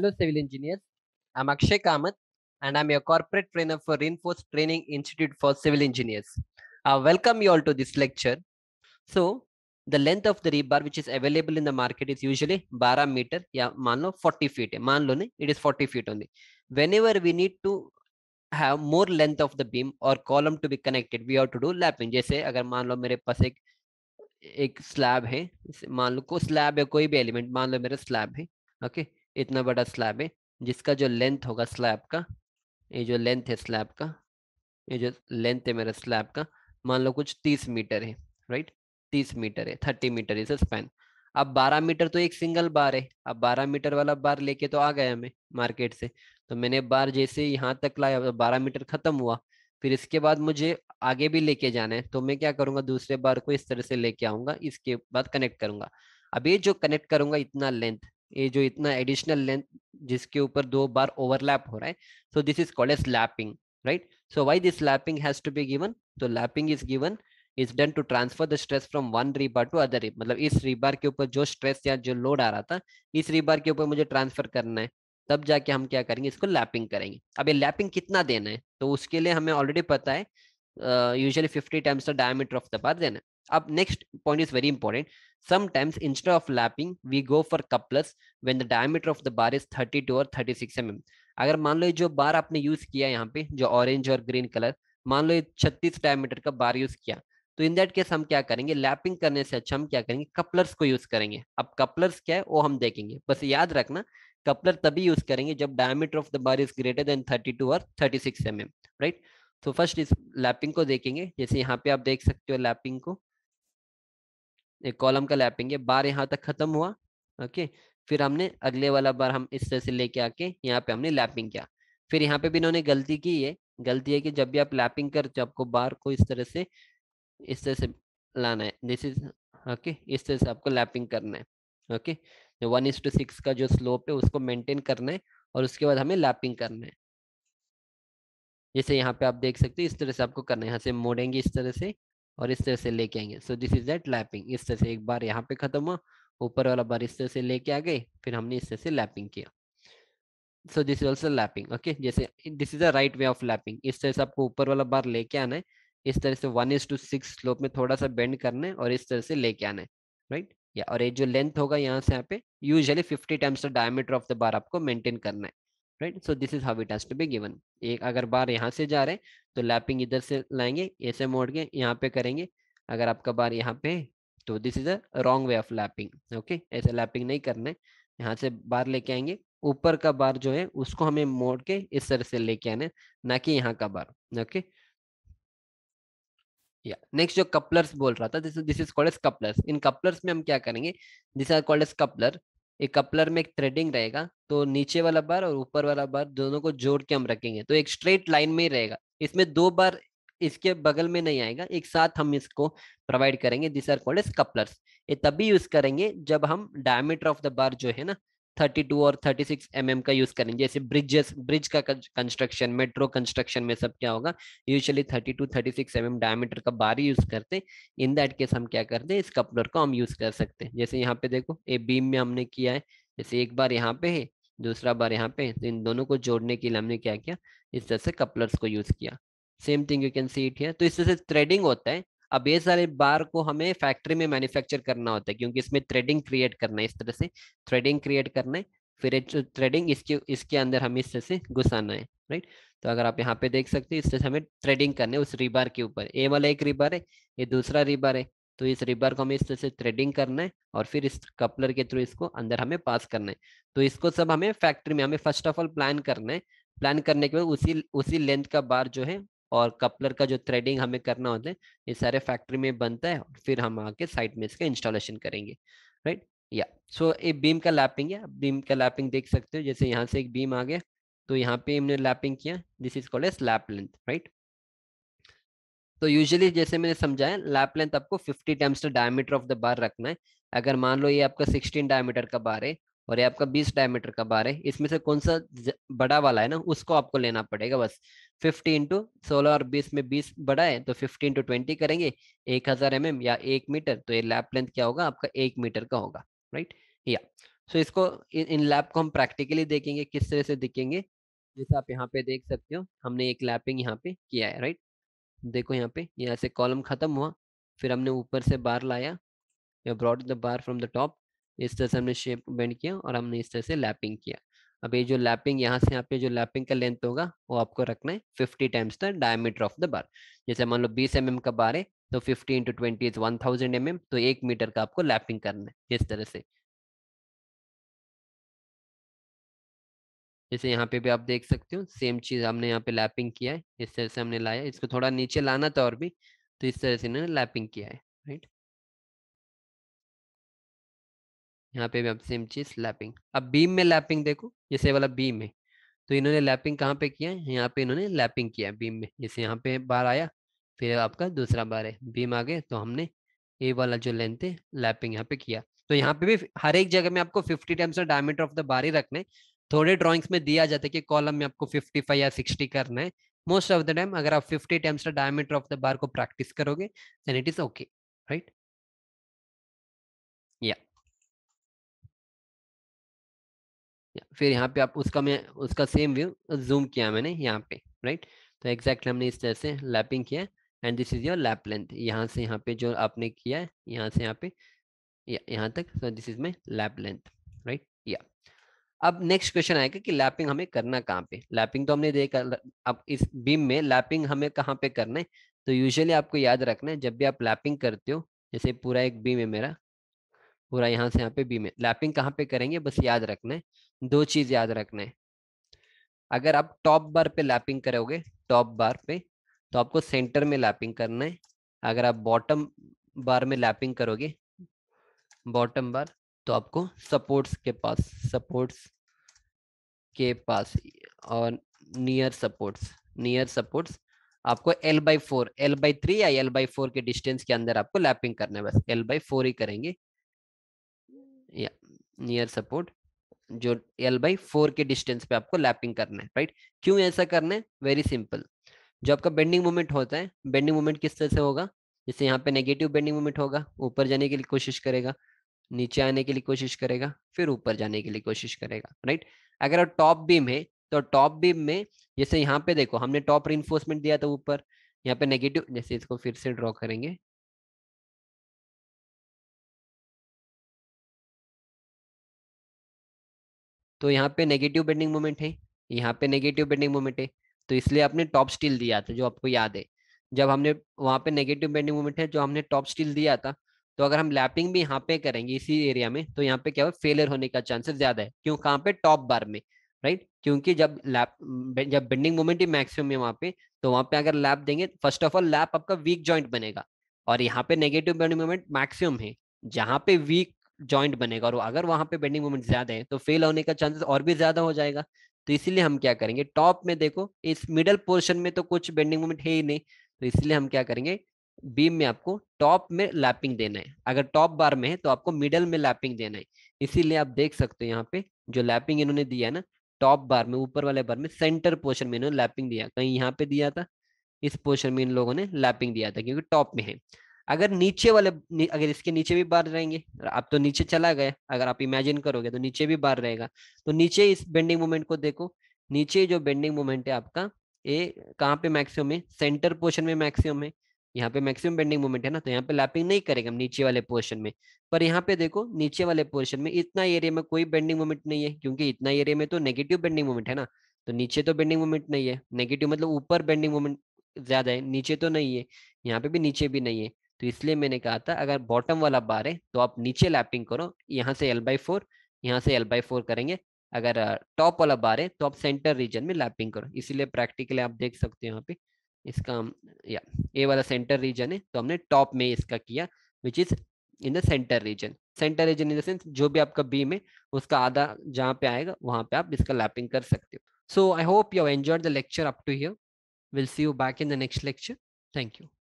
Hello, civil engineers. I'm Akshay Kamath, and I'm your corporate trainer for Reinforced Training Institute for Civil Engineers. I uh, welcome you all to this lecture. So, the length of the rebar which is available in the market is usually 12 meter. Yeah, manlo 40 feet. Manlo ne, it is 40 feet only. Whenever we need to have more length of the beam or column to be connected, we have to do lapping. जैसे अगर मान लो मेरे पास एक slab slab है मान slab को slab है कोई भी एलिमेंट मान लो okay? इतना बड़ा स्लैब है जिसका जो लेंथ होगा स्लैब का ये जो लेंथ है स्लैब का ये जो लेंथ है मेरा स्लैब का मान लो कुछ तीस मीटर है राइट तीस मीटर है थर्टी मीटर इज स्पैन अब बारह मीटर तो एक सिंगल बार है अब बारह मीटर वाला बार लेके तो आ गया मैं मार्केट से तो मैंने बार जैसे यहाँ तक लाया तो बारह मीटर खत्म हुआ फिर इसके बाद मुझे आगे भी लेके जाना है तो मैं क्या करूंगा दूसरे बार को इस तरह से लेके आऊंगा इसके बाद कनेक्ट करूंगा अब ये जो कनेक्ट करूंगा इतना लेंथ ये जो इतना एडिशनल लेंथ जिसके ऊपर दो बार ओवरलैप हो रहा है so this is called as lapping right so why this lapping has to be given तो lapping is given is done to transfer the stress from one rebar to other rib मतलब इस rebar के ऊपर जो stress या जो load आ रहा था इस रीबार के ऊपर मुझे ट्रांसफर करना है तब जाके हम क्या करेंगे इसको लैपिंग करेंगे अब ये लैपिंग कितना देना है तो उसके लिए हमें ऑलरेडी पता है usually fifty times the diameter of the bar देना है अब next point is very important sometimes instead of lapping we go for couplers when the diameter of the bar is 32 और 36 mm. अगर मान लो जो बार आपने यूज किया यहाँ पे जो ऑरेंज और ग्रीन कलर मान लो ये 36 डायमीटर का बार यूज किया तो इन दैट केस हम क्या करेंगे लैपिंग करने से अच्छा हम क्या करेंगे कपलर्स को यूज करेंगे अब कपलर्स क्या है वो हम देखेंगे बस याद रखना कपलर तभी यूज करेंगे जब diameter of the bar is greater than 32 और 36 सिक्स एम राइट तो फर्स्ट इस लैपिंग को देखेंगे जैसे यहाँ पे आप देख सकते हो लैपिंग को एक कॉलम का लैपिंग है बार यहाँ तक खत्म हुआ ओके फिर हमने अगले वाला बार हम इस तरह से लेके आके यहाँ पे हमने लैपिंग किया फिर यहाँ पे भी इन्होंने गलती की है गलती है कि जब भी आप लैपिंग करते हो आपको बार को इस तरह से इस तरह से लाना है दिस इज ओके इस तरह से आपको लैपिंग करना है okay one is to six का जो स्लोप है उसको मेंटेन करना है और उसके बाद हमें लैपिंग करना है जैसे यहाँ पे आप देख सकते हो इस तरह से आपको करना है यहाँ से मोड़ेंगे इस तरह से और इस तरह से लेके आएंगे so this is that lapping इस तरह से एक बार यहाँ पे खत्म हुआ ऊपर वाला बार इस तरह से लेके आ गए फिर हमने इस तरह से लैपिंग किया so this is also lapping okay जैसे this is the right way of lapping इस तरह से आपको ऊपर वाला बार लेके आना है इस तरह से one is to six slope में थोड़ा सा बेंड करना है और इस तरह से लेके आना है राइट right? या और ये जो लेंथ होगा यहाँ से यहाँ पे usually fifty times diameter of the bar आपको मेंटेन करना है right so this is how it has to be given एक अगर बार यहाँ से जा रहे हैं तो लैपिंग इधर से लाएंगे ऐसे मोड़ के यहाँ पे करेंगे अगर आपका बार यहाँ पे तो this is a wrong way of lapping okay ऐसे लैपिंग नहीं करना है यहाँ से बार लेके आएंगे ऊपर का बार जो है उसको हमें मोड़ के इस तरह से लेके आना है ना कि यहाँ का बार ओके या नेक्स्ट जो कपलर्स बोल रहा था this this is called as couplers इन कपलर्स में हम क्या करेंगे this are called as coupler एक कपलर में एक थ्रेडिंग रहेगा तो नीचे वाला बार और ऊपर वाला बार दोनों को जोड़ के हम रखेंगे तो एक स्ट्रेट लाइन में ही रहेगा इसमें दो बार इसके बगल में नहीं आएगा एक साथ हम इसको प्रोवाइड करेंगे this are called as couplers ये तभी यूज करेंगे जब हम डायमीटर ऑफ द बार जो है ना 32 और 36 mm का यूज करेंगे जैसे ब्रिजेस ब्रिज का कंस्ट्रक्शन मेट्रो कंस्ट्रक्शन में सब क्या होगा यूजली 32 36 mm डायमीटर का बार यूज करते इन दैट केस हम क्या करते हैं इस कपलर को हम यूज कर सकते हैं जैसे यहाँ पे देखो ए बीम में हमने किया है जैसे एक बार यहाँ पे है दूसरा बार यहाँ पे तो इन दोनों को जोड़ने के लिए हमने क्या किया इस तरह से कपलर्स को यूज किया same thing you can see it here तो इस तरह से थ्रेडिंग होता है अब ये सारे बार को हमें फैक्ट्री में मैन्युफैक्चर करना होता है क्योंकि इसमें थ्रेडिंग क्रिएट करना है इस तरह से थ्रेडिंग क्रिएट करना है फिर थ्रेडिंग इसके इसके अंदर हमें इस तरह से घुसाना है राइट तो अगर आप यहाँ पे देख सकते हैं इस तरह से हमें थ्रेडिंग करना है उस रिबार के ऊपर ए वाला एक रिबार है ये दूसरा रिबार है तो इस रिबार को हमें इस तरह से थ्रेडिंग करना है और फिर इस कपलर के थ्रू इसको अंदर हमें पास करना है तो इसको सब हमें फैक्ट्री में हमें फर्स्ट ऑफ ऑल प्लान करना है प्लान करने के बाद उसी उसी लेंथ का बार जो है और कपलर का जो थ्रेडिंग हमें करना होता है ये सारे फैक्ट्री में बनता है फिर हम आके साइट में इसका इंस्टॉलेशन करेंगे राइट या सो ये बीम का लैपिंग है बीम का लैपिंग देख सकते हो जैसे यहाँ से एक बीम आ गया तो यहाँ पे हमने लैपिंग किया this is called slap lap length right तो यूजुअली जैसे मैंने समझाया लैप लेंथ आपको 50 times diameter of the bar रखना है अगर मान लो ये आपका 16 डायमीटर का बार है और ये आपका 20 डायमीटर का बार है इसमें से कौन सा बड़ा वाला है ना उसको आपको लेना पड़ेगा बस फिफ्टी इंटू सोलह और 20 में 20 बड़ा है तो 15 इंटू ट्वेंटी करेंगे 1000 हजार mm या एक मीटर तो ये लैप लेंथ क्या होगा आपका एक मीटर का होगा राइट या सो इसको इन, इन लैप को हम प्रैक्टिकली देखेंगे किस तरह से दिखेंगे जैसे आप यहाँ पे देख सकते हो हमने एक लैपिंग यहाँ पे किया है राइट देखो यहाँ पे यहाँ से कॉलम खत्म हुआ फिर हमने ऊपर से बार लाया brought the bar from the top इस तरह से हमने शेप बेंड किया और हमने इस तरह से लैपिंग किया अब ये जो लैपिंग यहाँ से यहाँ पे जो लैपिंग का लेंथ होगा वो आपको रखना है fifty times the diameter of the bar जैसे मान लो बीस एम mm का बार है तो fifty into twenty one thousand M M तो एक मीटर का आपको लैपिंग करना है इस तरह से जैसे यहाँ पे भी आप देख सकते हो सेम चीज हमने यहाँ पे लैपिंग किया है इस तरह से हमने लाया इसको थोड़ा नीचे लाना था और भी तो इस तरह से इन्होंने लैपिंग किया है राइट यहाँ पे भी अब सेम चीज लैपिंग अब बीम में लैपिंग देखो जैसे वाला बीम है तो इन्होंने लैपिंग कहाँ पे किया है यहाँ पे इन्होंने लैपिंग किया बीम में जैसे यहाँ पे बार आया फिर आपका दूसरा बार है बीम आ गए तो हमने ए वाला जो लेंथ है लैपिंग यहाँ पे किया तो यहाँ पे भी हर एक जगह में आपको फिफ्टी टाइम्स और डायमीटर ऑफ द बार ही रखना है थोड़े ड्रॉइंग्स में दिया जाता है कि कॉलम में आपको फिफ्टी फाइव या सिक्सटी करना है मोस्ट ऑफ द टाइम अगर आप fifty times diameter of the bar को प्रैक्टिस करोगे then it is okay right फिर यहाँ पे आप उसका मैं उसका सेम व्यू जूम किया मैंने यहाँ पे राइट तो एग्जैक्ट हमने इस तरह से लैपिंग किया and this is your lap length यहाँ से यहाँ पे जो आपने किया है यहाँ से यहाँ पे यहाँ तक so this is my lap length right या अब नेक्स्ट क्वेश्चन आएगा कि लैपिंग हमें करना कहाँ पे लैपिंग तो हमने देखा अब इस बीम में लैपिंग हमें कहाँ पे करना है तो यूजुअली आपको याद रखना है जब भी आप लैपिंग करते हो जैसे पूरा एक बीम है मेरा पूरा यहाँ से यहाँ पे बी में लैपिंग कहाँ पे करेंगे बस याद रखना है दो चीज याद रखना है अगर आप टॉप बार पे लैपिंग करोगे टॉप बार पे तो आपको सेंटर में लैपिंग करना है अगर आप बॉटम बार में लैपिंग करोगे बॉटम बार तो आपको सपोर्ट्स के पास सपोर्ट्स के पास और नियर सपोर्ट्स नियर सपोर्ट्स आपको L by four L by three या L बाई फोर के डिस्टेंस के अंदर आपको लैपिंग करना है बस L बाई फोर ही करेंगे नियर सपोर्ट जो एल बाई फोर के डिस्टेंस पे आपको लैपिंग करना है राइट क्यों ऐसा करना है वेरी सिंपल जो आपका बेंडिंग मोमेंट होता है बेंडिंग मोमेंट किस तरह से होगा जैसे यहाँ पे नेगेटिव बेंडिंग मोमेंट होगा ऊपर जाने के लिए कोशिश करेगा नीचे आने के लिए कोशिश करेगा फिर ऊपर जाने के लिए कोशिश करेगा राइट अगर आप टॉप बीम है तो टॉप बीम में जैसे यहाँ पे देखो हमने टॉप रिन्फोर्समेंट दिया था ऊपर यहाँ पे नेगेटिव जैसे इसको फिर से ड्रॉ करेंगे तो यहाँ पे नेगेटिव बेंडिंग मोमेंट है यहाँ पे नेगेटिव बेंडिंग मोमेंट है तो इसलिए आपने टॉप स्टील दिया था जो आपको याद है जब हमने वहाँ पे नेगेटिव बेंडिंग मोमेंट है जो हमने टॉप स्टील दिया था तो अगर हम लैपिंग भी यहाँ पे करेंगे इसी एरिया में तो यहाँ पे क्या हो फेलियर होने का चांसेस ज्यादा है क्यों कहाँ पे टॉप बार में राइट क्योंकि जब लैप जब बेंडिंग मोमेंट ही मैक्सिमम है वहाँ पे तो वहाँ पे अगर लैप देंगे फर्स्ट ऑफ ऑल लैप आपका वीक जॉइंट बनेगा और यहाँ पे नेगेटिव बेंडिंग मोमेंट मैक्सिमम है जहाँ पे वीक जॉइंट बनेगा और अगर वहां पे बेंडिंग मोमेंट ज्यादा है तो फेल होने का चांसेस और भी ज्यादा हो जाएगा तो इसीलिए हम क्या करेंगे टॉप में देखो इस मिडल पोर्शन में तो कुछ बेंडिंग मोमेंट है ही नहीं तो इसलिए हम क्या करेंगे बीम में आपको टॉप में लैपिंग देना है अगर टॉप बार में है तो आपको मिडल में लैपिंग देना है इसीलिए आप देख सकते हो यहाँ पे जो लैपिंग इन्होंने दिया है ना टॉप बार में ऊपर वाले बार में सेंटर पोर्शन में इन्होंने लैपिंग दिया कहीं यहाँ पे दिया था इस पोर्शन में इन लोगों ने लैपिंग दिया था क्योंकि टॉप में है अगर नीचे वाले नी, अगर इसके नीचे भी बार रहेंगे आप तो नीचे चला गया अगर आप इमेजिन करोगे तो नीचे भी बार रहेगा तो नीचे इस बेंडिंग मोमेंट को देखो नीचे जो बेंडिंग मोमेंट है आपका ये कहाँ पे मैक्सिमम है सेंटर पोर्शन में मैक्सिमम है यहाँ पे मैक्सिमम बेंडिंग मोमेंट है ना तो यहाँ पे लैपिंग नहीं करेगा नीचे वाले पोर्शन में पर यहाँ पे देखो नीचे वाले पोर्शन में इतना एरिया में कोई बेंडिंग मोमेंट नहीं है क्योंकि इतना एरिया में तो नेगेटिव बेंडिंग मोमेंट है ना तो नीचे तो बेंडिंग मोमेंट नहीं है नेगेटिव मतलब ऊपर बेंडिंग मोमेंट ज्यादा है नीचे तो नहीं है यहाँ पे भी नीचे भी नहीं है तो इसलिए मैंने कहा था अगर बॉटम वाला बार है तो आप नीचे लैपिंग करो यहाँ से एल बाई फोर यहाँ से एल बाई फोर करेंगे अगर टॉप वाला बार है तो आप सेंटर रीजन में लैपिंग करो इसीलिए प्रैक्टिकली आप देख सकते हो यहाँ पे इसका या ए वाला सेंटर रीजन है तो हमने टॉप में इसका किया which is in the centre region centre region in the sense जो भी आपका बीम है उसका आधा जहाँ पे आएगा वहाँ पे आप इसका लैपिंग कर सकते हो so I hope you enjoy the lecture up to here will see you back in the next lecture thank you